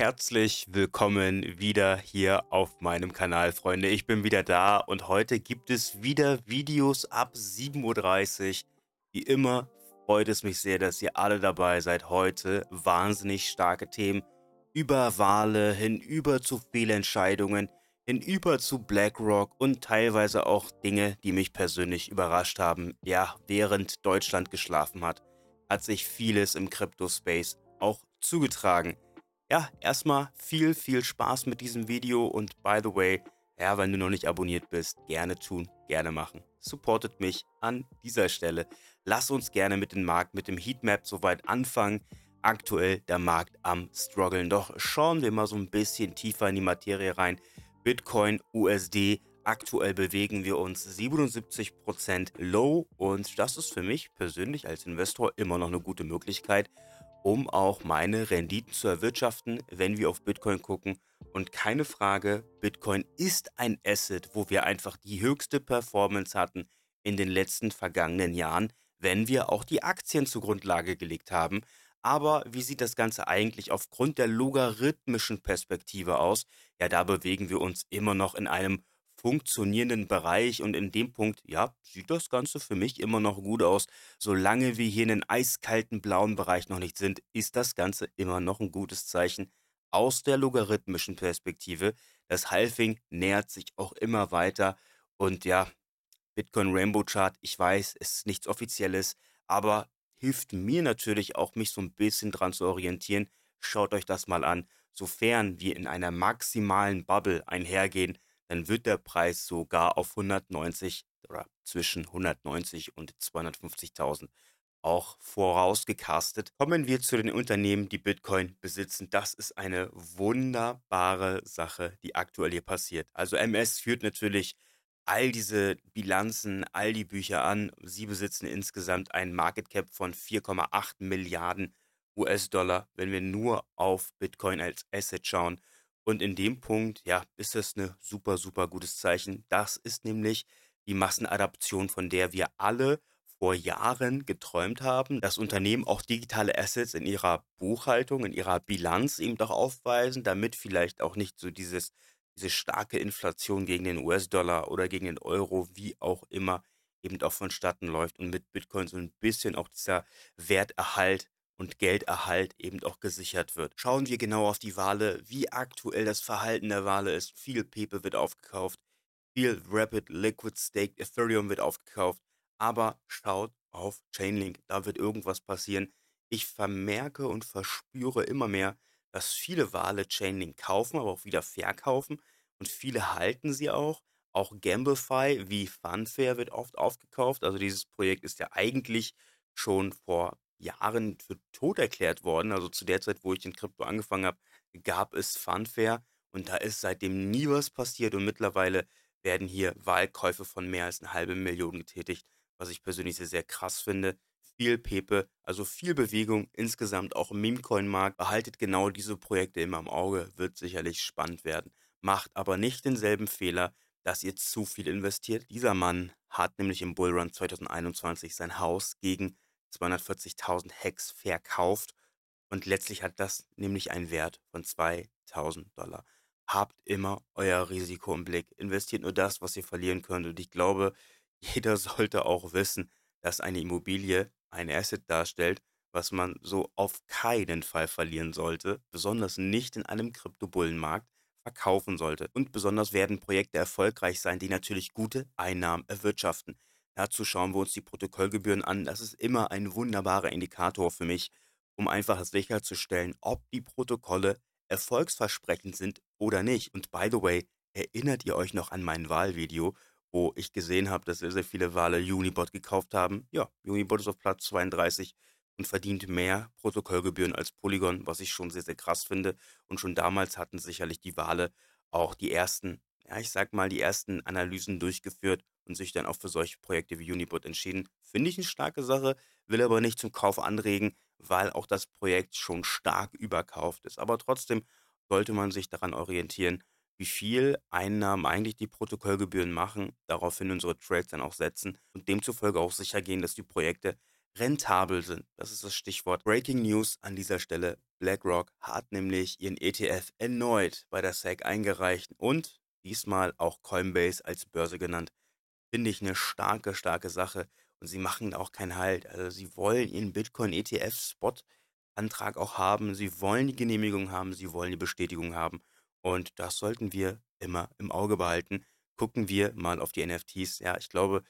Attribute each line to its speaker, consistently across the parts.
Speaker 1: Herzlich willkommen wieder hier auf meinem Kanal, Freunde. Ich bin wieder da und heute gibt es wieder Videos ab 7.30 Uhr. Wie immer freut es mich sehr, dass ihr alle dabei seid heute. Wahnsinnig starke Themen über Wale, hinüber zu Fehlentscheidungen, hinüber zu BlackRock und teilweise auch Dinge, die mich persönlich überrascht haben. Ja, während Deutschland geschlafen hat, hat sich vieles im Crypto-Space auch zugetragen ja, erstmal viel, viel Spaß mit diesem Video und by the way, ja, wenn du noch nicht abonniert bist, gerne tun, gerne machen. Supportet mich an dieser Stelle. Lass uns gerne mit dem Markt, mit dem Heatmap soweit anfangen. Aktuell der Markt am struggeln. Doch schauen wir mal so ein bisschen tiefer in die Materie rein. Bitcoin, USD, Aktuell bewegen wir uns 77% low und das ist für mich persönlich als Investor immer noch eine gute Möglichkeit, um auch meine Renditen zu erwirtschaften, wenn wir auf Bitcoin gucken. Und keine Frage, Bitcoin ist ein Asset, wo wir einfach die höchste Performance hatten in den letzten vergangenen Jahren, wenn wir auch die Aktien zur Grundlage gelegt haben. Aber wie sieht das Ganze eigentlich aufgrund der logarithmischen Perspektive aus? Ja, da bewegen wir uns immer noch in einem funktionierenden Bereich und in dem Punkt, ja, sieht das Ganze für mich immer noch gut aus. Solange wir hier in den eiskalten blauen Bereich noch nicht sind, ist das Ganze immer noch ein gutes Zeichen aus der logarithmischen Perspektive. Das Halving nähert sich auch immer weiter und ja, Bitcoin Rainbow Chart, ich weiß, es ist nichts Offizielles, aber hilft mir natürlich auch, mich so ein bisschen dran zu orientieren. Schaut euch das mal an. Sofern wir in einer maximalen Bubble einhergehen, dann wird der Preis sogar auf 190 oder zwischen 190 und 250.000 auch vorausgecastet. Kommen wir zu den Unternehmen, die Bitcoin besitzen. Das ist eine wunderbare Sache, die aktuell hier passiert. Also MS führt natürlich all diese Bilanzen, all die Bücher an. Sie besitzen insgesamt einen Market Cap von 4,8 Milliarden US-Dollar, wenn wir nur auf Bitcoin als Asset schauen. Und in dem Punkt, ja, ist das ein ne super, super gutes Zeichen. Das ist nämlich die Massenadaption, von der wir alle vor Jahren geträumt haben, dass Unternehmen auch digitale Assets in ihrer Buchhaltung, in ihrer Bilanz eben doch aufweisen, damit vielleicht auch nicht so dieses, diese starke Inflation gegen den US-Dollar oder gegen den Euro, wie auch immer, eben auch vonstatten läuft und mit Bitcoin so ein bisschen auch dieser Werterhalt und Gelderhalt eben auch gesichert wird. Schauen wir genau auf die Wale, wie aktuell das Verhalten der Wale ist. Viel Pepe wird aufgekauft, viel Rapid Liquid Stake Ethereum wird aufgekauft, aber schaut auf Chainlink, da wird irgendwas passieren. Ich vermerke und verspüre immer mehr, dass viele Wale Chainlink kaufen, aber auch wieder verkaufen und viele halten sie auch. Auch Gamblefy wie Funfair wird oft aufgekauft. Also dieses Projekt ist ja eigentlich schon vor Jahren für tot erklärt worden. Also zu der Zeit, wo ich den Krypto angefangen habe, gab es Funfair und da ist seitdem nie was passiert und mittlerweile werden hier Wahlkäufe von mehr als eine halbe Million getätigt, was ich persönlich sehr, sehr krass finde. Viel Pepe, also viel Bewegung insgesamt, auch im Memecoin-Markt. Behaltet genau diese Projekte immer im Auge, wird sicherlich spannend werden. Macht aber nicht denselben Fehler, dass ihr zu viel investiert. Dieser Mann hat nämlich im Bullrun 2021 sein Haus gegen 240.000 Hacks verkauft. Und letztlich hat das nämlich einen Wert von 2000 Dollar. Habt immer euer Risiko im Blick. Investiert nur das, was ihr verlieren könnt. Und ich glaube, jeder sollte auch wissen, dass eine Immobilie ein Asset darstellt, was man so auf keinen Fall verlieren sollte, besonders nicht in einem Kryptobullenmarkt verkaufen sollte. Und besonders werden Projekte erfolgreich sein, die natürlich gute Einnahmen erwirtschaften. Dazu schauen wir uns die Protokollgebühren an. Das ist immer ein wunderbarer Indikator für mich, um einfach sicherzustellen, ob die Protokolle erfolgsversprechend sind oder nicht. Und by the way, erinnert ihr euch noch an mein Wahlvideo, wo ich gesehen habe, dass sehr, sehr viele Wale Unibot gekauft haben? Ja, Unibot ist auf Platz 32 und verdient mehr Protokollgebühren als Polygon, was ich schon sehr, sehr krass finde. Und schon damals hatten sicherlich die Wale auch die ersten, ja, ich sag mal, die ersten Analysen durchgeführt und sich dann auch für solche Projekte wie Unibot entschieden. Finde ich eine starke Sache, will aber nicht zum Kauf anregen, weil auch das Projekt schon stark überkauft ist. Aber trotzdem sollte man sich daran orientieren, wie viel Einnahmen eigentlich die Protokollgebühren machen, daraufhin unsere Trades dann auch setzen und demzufolge auch sicher gehen, dass die Projekte rentabel sind. Das ist das Stichwort. Breaking News an dieser Stelle. BlackRock hat nämlich ihren ETF erneut bei der SEC eingereicht und diesmal auch Coinbase als Börse genannt finde ich eine starke, starke Sache. Und sie machen auch keinen Halt. Also sie wollen ihren Bitcoin-ETF-Spot-Antrag auch haben. Sie wollen die Genehmigung haben. Sie wollen die Bestätigung haben. Und das sollten wir immer im Auge behalten. Gucken wir mal auf die NFTs. Ja, ich glaube,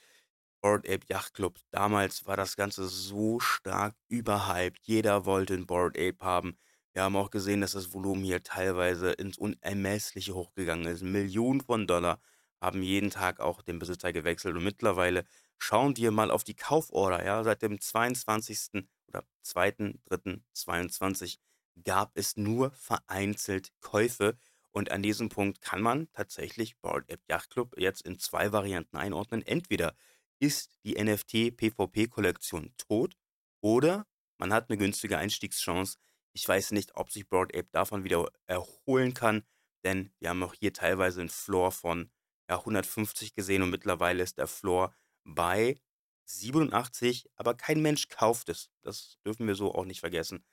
Speaker 1: Bored Ape Yacht Club, damals war das Ganze so stark überhyped. Jeder wollte einen Bored Ape haben. Wir haben auch gesehen, dass das Volumen hier teilweise ins Unermessliche hochgegangen ist. Millionen von Dollar haben jeden Tag auch den Besitzer gewechselt. Und mittlerweile schauen wir mal auf die Kauforder. Ja, seit dem 22. oder 2.3.22 gab es nur vereinzelt Käufe. Und an diesem Punkt kann man tatsächlich Board App Yacht Club jetzt in zwei Varianten einordnen. Entweder ist die NFT-PvP-Kollektion tot oder man hat eine günstige Einstiegschance. Ich weiß nicht, ob sich Broad Ape davon wieder erholen kann, denn wir haben auch hier teilweise einen Floor von ja, 150 gesehen und mittlerweile ist der Floor bei 87, aber kein Mensch kauft es. Das dürfen wir so auch nicht vergessen.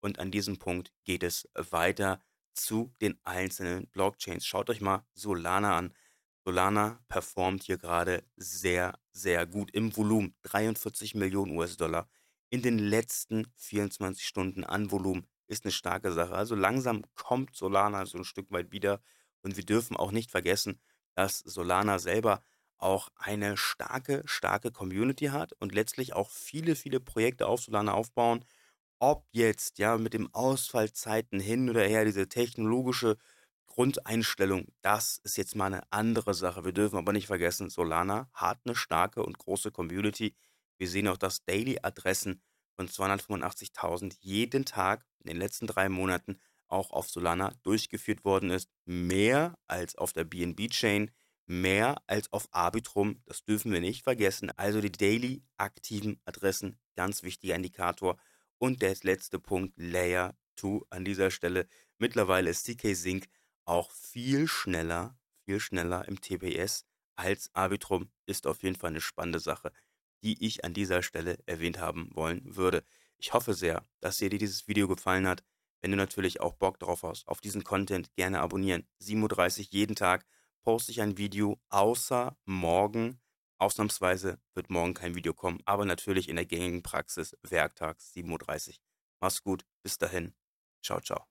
Speaker 1: Und an diesem Punkt geht es weiter zu den einzelnen Blockchains. Schaut euch mal Solana an. Solana performt hier gerade sehr, sehr gut im Volumen. 43 Millionen US-Dollar in den letzten 24 Stunden an Volumen ist eine starke Sache. Also langsam kommt Solana so ein Stück weit wieder. Und wir dürfen auch nicht vergessen, dass Solana selber auch eine starke, starke Community hat und letztlich auch viele, viele Projekte auf Solana aufbauen. Ob jetzt ja mit dem Ausfallzeiten hin oder her, diese technologische Grundeinstellung, das ist jetzt mal eine andere Sache. Wir dürfen aber nicht vergessen, Solana hat eine starke und große Community. Wir sehen auch, dass Daily-Adressen von 285.000 jeden Tag in den letzten drei Monaten auch auf Solana durchgeführt worden ist, mehr als auf der BNB-Chain, mehr als auf Arbitrum. Das dürfen wir nicht vergessen. Also die daily aktiven Adressen, ganz wichtiger Indikator. Und der letzte Punkt, Layer 2 an dieser Stelle. Mittlerweile ist CK Sync auch viel schneller, viel schneller im TPS als Arbitrum. Ist auf jeden Fall eine spannende Sache, die ich an dieser Stelle erwähnt haben wollen würde. Ich hoffe sehr, dass dir dieses Video gefallen hat. Wenn du natürlich auch Bock drauf hast, auf diesen Content gerne abonnieren. 7.30 Uhr jeden Tag poste ich ein Video, außer morgen. Ausnahmsweise wird morgen kein Video kommen, aber natürlich in der gängigen Praxis, werktags 7.30 Uhr. Mach's gut, bis dahin. Ciao, ciao.